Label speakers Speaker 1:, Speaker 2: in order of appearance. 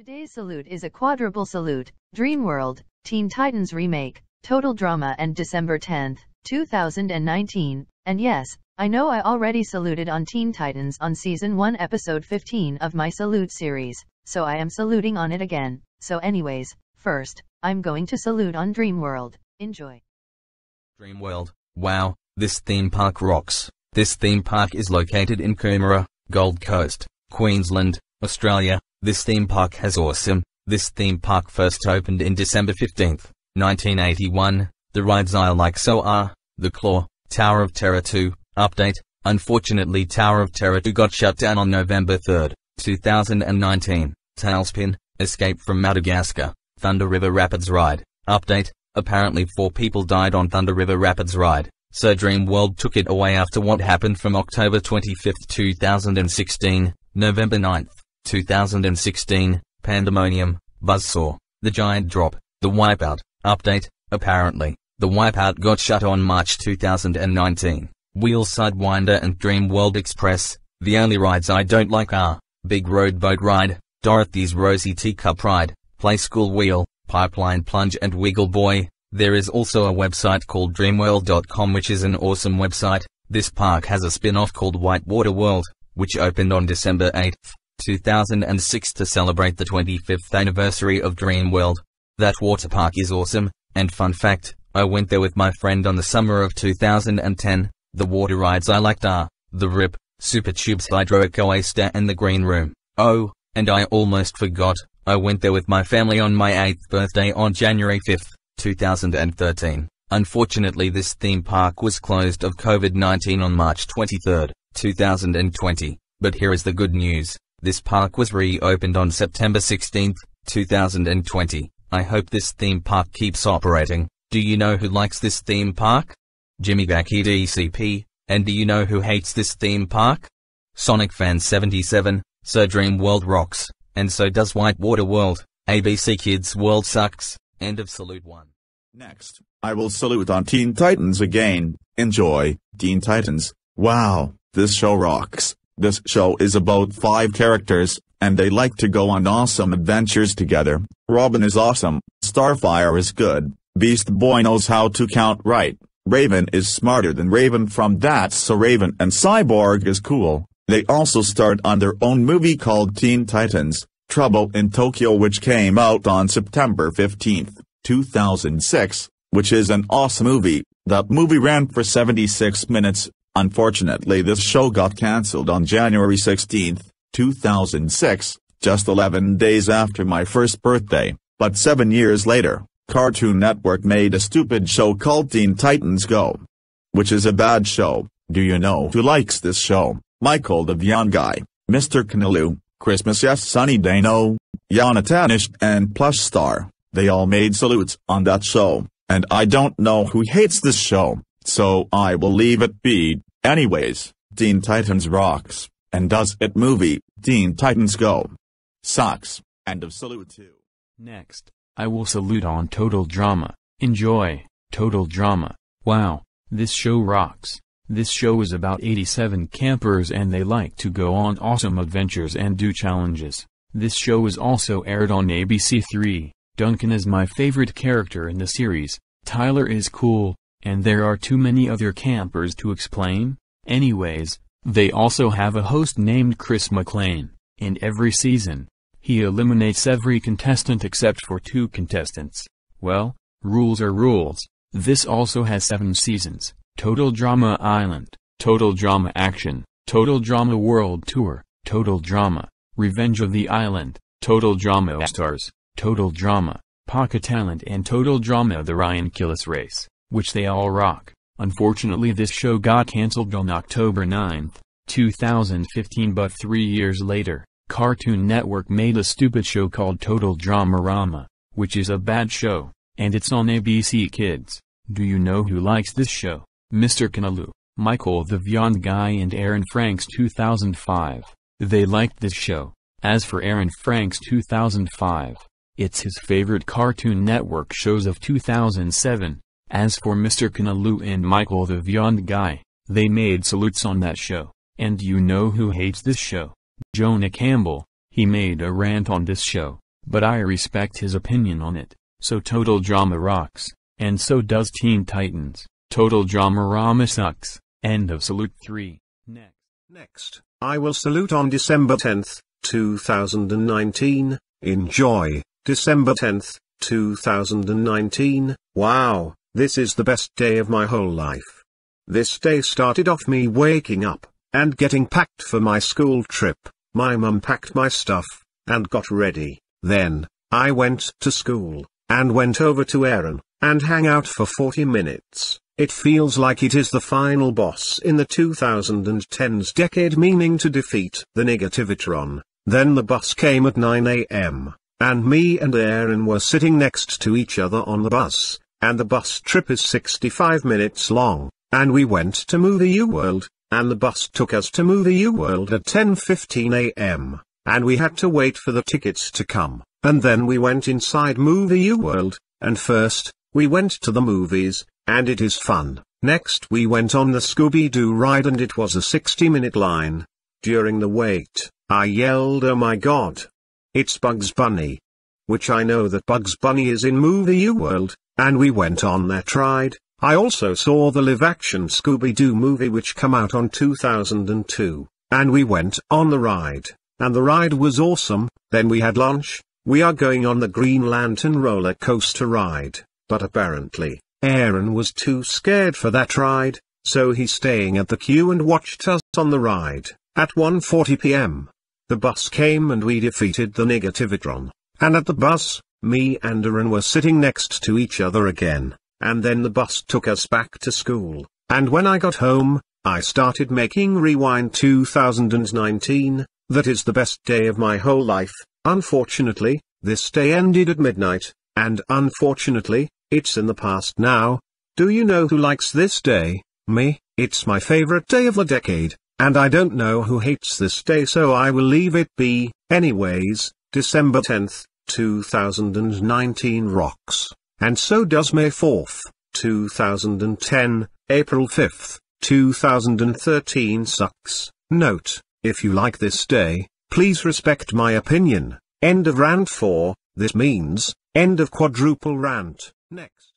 Speaker 1: Today's salute is a quadruple salute, Dreamworld, Teen Titans Remake, Total Drama and December 10, 2019, and yes, I know I already saluted on Teen Titans on Season 1 Episode 15 of my Salute series, so I am saluting on it again, so anyways, first, I'm going to salute on Dreamworld, enjoy. Dreamworld, wow, this theme park rocks. This theme park is located in Coomera, Gold Coast, Queensland, Australia, this theme park has awesome. This theme park first opened in December 15, 1981. The rides I like so are The Claw, Tower of Terror 2, Update. Unfortunately, Tower of Terror 2 got shut down on November 3, 2019. Tailspin, Escape from Madagascar, Thunder River Rapids Ride, Update. Apparently, four people died on Thunder River Rapids Ride, so Dream World took it away after what happened from October 25, 2016, November 9, 2016, Pandemonium, Buzzsaw, The Giant Drop, The Wipeout, Update, apparently, The Wipeout got shut on March 2019. Wheel Sidewinder and Dream World Express, the only rides I don't like are, Big Road Boat Ride, Dorothy's Rosy Teacup Ride, Play School Wheel, Pipeline Plunge and Wiggle Boy. There is also a website called dreamworld.com which is an awesome website. This park has a spin-off called Whitewater World, which opened on December 8th. 2006 to celebrate the 25th anniversary of Dreamworld. That water park is awesome, and fun fact, I went there with my friend on the summer of 2010. The water rides I liked are, the RIP, Super Tubes Hydro Coaster and the Green Room. Oh, and I almost forgot, I went there with my family on my 8th birthday on January 5, 2013. Unfortunately this theme park was closed of COVID-19 on March 23, 2020, but here is the good news. This park was reopened on September 16, 2020. I hope this theme park keeps operating. Do you know who likes this theme park? Jimmy Backy DCP. And do you know who hates this theme park? Sonic Fan 77, So Dream World rocks, and so does Whitewater World, ABC Kids World sucks, end of Salute 1.
Speaker 2: Next, I will salute on Teen Titans again, enjoy, Teen Titans, wow, this show rocks. This show is about five characters, and they like to go on awesome adventures together. Robin is awesome, Starfire is good, Beast Boy knows how to count right, Raven is smarter than Raven from that so Raven and Cyborg is cool. They also starred on their own movie called Teen Titans, Trouble in Tokyo which came out on September 15, 2006, which is an awesome movie. That movie ran for 76 minutes, Unfortunately this show got cancelled on January 16, 2006, just 11 days after my first birthday, but seven years later, Cartoon Network made a stupid show called Teen Titans Go. Which is a bad show, do you know who likes this show? Michael the Vian Guy, Mr. Canalu, Christmas Yes Sunny Dano, Yana Tanish and Plush Star, they all made salutes on that show, and I don't know who hates this show, so I will leave it be. Anyways, Dean Titans rocks, and does it movie, Dean Titans Go. Sucks. and of salute too. Next,
Speaker 3: I will salute on Total Drama. Enjoy, Total Drama. Wow, this show rocks. This show is about 87 campers and they like to go on awesome adventures and do challenges. This show is also aired on ABC3. Duncan is my favorite character in the series. Tyler is cool, and there are too many other campers to explain, anyways, they also have a host named Chris McLean, and every season, he eliminates every contestant except for two contestants. Well, rules are rules, this also has seven seasons, Total Drama Island, Total Drama Action, Total Drama World Tour, Total Drama, Revenge of the Island, Total Drama Stars, Total Drama, Pocket Talent and Total Drama The Ryan Killis Race which they all rock. Unfortunately this show got cancelled on October 9, 2015 but three years later, Cartoon Network made a stupid show called Total Dramarama, which is a bad show, and it's on ABC Kids. Do you know who likes this show? Mr. Kanalu, Michael the Vyond Guy and Aaron Franks 2005. They liked this show. As for Aaron Franks 2005, it's his favorite Cartoon Network shows of 2007. As for Mr. Kinalu and Michael the Vyond guy, they made salutes on that show, and you know who hates this show? Jonah Campbell, he made a rant on this show, but I respect his opinion on it, so Total Drama rocks, and so does Teen Titans, Total Drama Rama sucks, end of Salute 3, next.
Speaker 4: Next, I will salute on December 10th, 2019, enjoy, December 10th, 2019, wow, this is the best day of my whole life. This day started off me waking up, and getting packed for my school trip, my mum packed my stuff, and got ready, then, I went to school, and went over to Aaron, and hang out for 40 minutes, it feels like it is the final boss in the 2010s decade meaning to defeat the Negativitron, then the bus came at 9am, and me and Aaron were sitting next to each other on the bus, and the bus trip is 65 minutes long, and we went to Movie U World, and the bus took us to Movie U World at 10.15 am, and we had to wait for the tickets to come, and then we went inside Movie U World, and first, we went to the movies, and it is fun. Next we went on the Scooby-Doo ride and it was a 60-minute line. During the wait, I yelled oh my god! It's Bugs Bunny! Which I know that Bugs Bunny is in Movie U World, and we went on that ride. I also saw the live-action Scooby-Doo movie which come out on 2002, and we went on the ride, and the ride was awesome, then we had lunch, we are going on the Green Lantern roller coaster ride, but apparently, Aaron was too scared for that ride, so he's staying at the queue and watched us on the ride, at 1.40pm. The bus came and we defeated the Negativitron, and at the bus, me and Aaron were sitting next to each other again, and then the bus took us back to school, and when I got home, I started making Rewind 2019, that is the best day of my whole life, unfortunately, this day ended at midnight, and unfortunately, it's in the past now. Do you know who likes this day? Me, it's my favorite day of the decade, and I don't know who hates this day so I will leave it be. Anyways, December 10th, 2019 rocks, and so does May 4, 2010, April 5, 2013 sucks. Note, if you like this day, please respect my opinion. End of rant 4, this means, end of quadruple rant. Next.